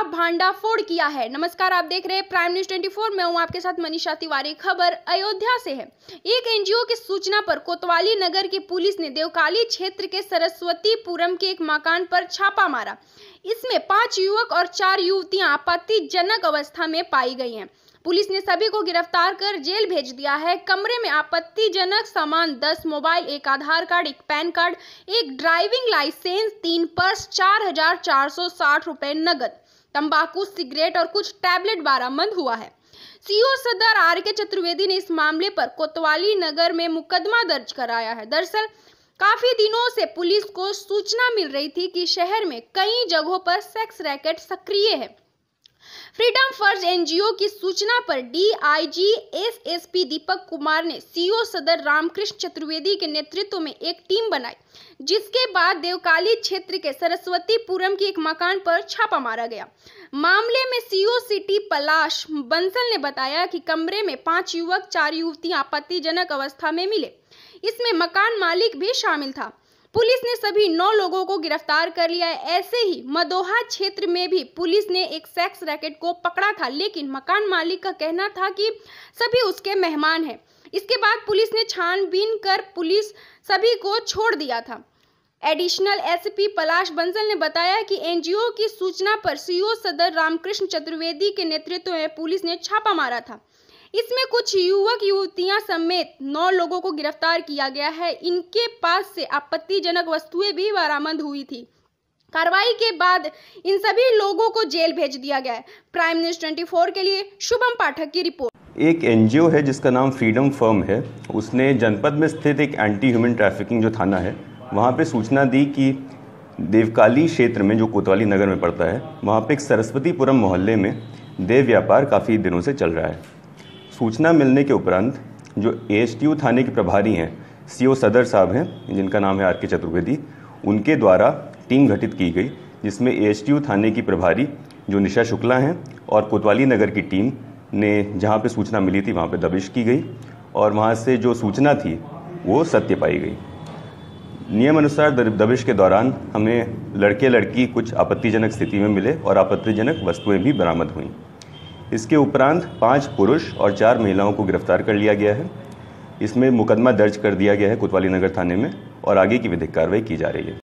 का भांडाफोड़ किया है नमस्कार आप देख रहे हैं प्राइम न्यूज 24 मैं हूं आपके साथ मनीषा तिवारी खबर अयोध्या से है एक एनजीओ की सूचना पर कोतवाली नगर की पुलिस ने देवकाली क्षेत्र के सरस्वतीपुरम के एक मकान पर छापा मारा इसमें पांच युवक और चार युवतियां आपत्तिजनक अवस्था में पाई गई हैं पुलिस ने सभी को गिरफ्तार कर जेल भेज दिया है कमरे में आपत्तिजनक सामान दस मोबाइल एक आधार कार्ड एक पैन कार्ड एक ड्राइविंग लाइसेंस तीन पर्स चार हजार चार सौ साठ रुपए नगद तंबाकू सिगरेट और कुछ टैबलेट बरामद हुआ है सीओ सदर आर के चतुर्वेदी ने इस मामले पर कोतवाली नगर में मुकदमा दर्ज कराया है दरअसल काफी दिनों से पुलिस को सूचना मिल रही थी कि शहर में कई जगहों पर सेक्स रैकेट सक्रिय है फ्रीडम फर्ज एनजीओ की सूचना पर डीआईजी एसएसपी दीपक कुमार ने सीओ सदर रामकृष्ण चतुर्वेदी के नेतृत्व में एक टीम बनाई जिसके बाद देवकाली क्षेत्र के सरस्वतीपुरम के एक मकान पर छापा मारा गया मामले में सीओ सिटी पलाश बंसल ने बताया कि कमरे में पांच युवक चार युवती आपत्तिजनक अवस्था में मिले इसमें मकान मालिक भी शामिल था पुलिस ने सभी नौ लोगों को गिरफ्तार कर लिया है ऐसे ही मदोहा क्षेत्र में भी पुलिस ने एक सेक्स रैकेट को पकड़ा था लेकिन मकान मालिक का कहना था कि सभी उसके मेहमान हैं इसके बाद पुलिस ने छानबीन कर पुलिस सभी को छोड़ दिया था एडिशनल एसपी पलाश बंसल ने बताया कि एनजीओ की सूचना पर सीओ सदर रामकृष्ण चतुर्वेदी के नेतृत्व में पुलिस ने छापा मारा था इसमें कुछ युवक युवतियां समेत नौ लोगों को गिरफ्तार किया गया है इनके पास से आपत्तिजनक वस्तुएं भी बरामद हुई थी कार्रवाई के बाद इन सभी लोगों को जेल भेज दिया गया है प्राइम न्यूज 24 के लिए शुभम पाठक की रिपोर्ट एक एनजीओ है जिसका नाम फ्रीडम फर्म है उसने जनपद में स्थित एक एंटी ह्यूमन ट्रैफिकिंग जो थाना है वहाँ पे सूचना दी कि देवकाली क्षेत्र में जो कोतवाली नगर में पड़ता है वहाँ पे एक सरस्वतीपुरम मोहल्ले में देव व्यापार काफ़ी दिनों से चल रहा है सूचना मिलने के उपरांत जो एस थाने के प्रभारी हैं सी सदर साहब हैं जिनका नाम है आर के चतुर्वेदी उनके द्वारा टीम गठित की गई जिसमें एस थाने की प्रभारी जो निशा शुक्ला हैं और कोतवाली नगर की टीम ने जहाँ पे सूचना मिली थी वहाँ पे दबिश की गई और वहाँ से जो सूचना थी वो सत्य पाई गई नियम अनुसार दबिश के दौरान हमें लड़के लड़की कुछ आपत्तिजनक स्थिति में मिले और आपत्तिजनक वस्तुएं भी बरामद हुईं इसके उपरांत पाँच पुरुष और चार महिलाओं को गिरफ्तार कर लिया गया है इसमें मुकदमा दर्ज कर दिया गया है कोतवाली नगर थाने में और आगे की विधिक कार्रवाई की जा रही है